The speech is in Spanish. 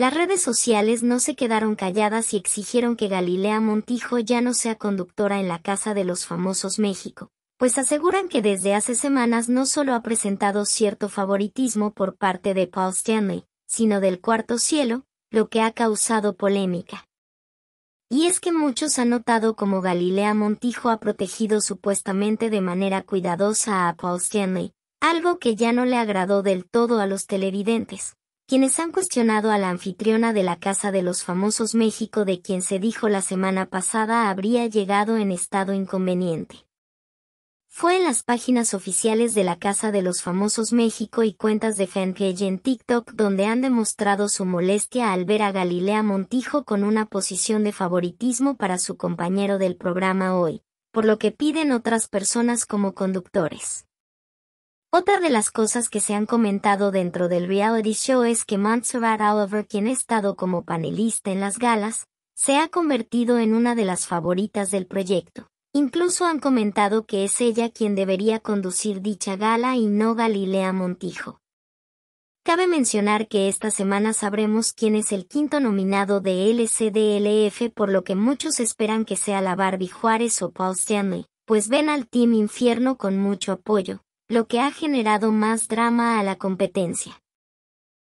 Las redes sociales no se quedaron calladas y exigieron que Galilea Montijo ya no sea conductora en la Casa de los Famosos México, pues aseguran que desde hace semanas no solo ha presentado cierto favoritismo por parte de Paul Stanley, sino del cuarto cielo, lo que ha causado polémica. Y es que muchos han notado cómo Galilea Montijo ha protegido supuestamente de manera cuidadosa a Paul Stanley, algo que ya no le agradó del todo a los televidentes, quienes han cuestionado a la anfitriona de la Casa de los Famosos México de quien se dijo la semana pasada habría llegado en estado inconveniente. Fue en las páginas oficiales de la Casa de los Famosos México y cuentas de fanpage en TikTok donde han demostrado su molestia al ver a Galilea Montijo con una posición de favoritismo para su compañero del programa hoy, por lo que piden otras personas como conductores. Otra de las cosas que se han comentado dentro del reality show es que Montserrat Oliver, quien ha estado como panelista en las galas, se ha convertido en una de las favoritas del proyecto. Incluso han comentado que es ella quien debería conducir dicha gala y no Galilea Montijo. Cabe mencionar que esta semana sabremos quién es el quinto nominado de LCDLF por lo que muchos esperan que sea la Barbie Juárez o Paul Stanley, pues ven al Team Infierno con mucho apoyo lo que ha generado más drama a la competencia.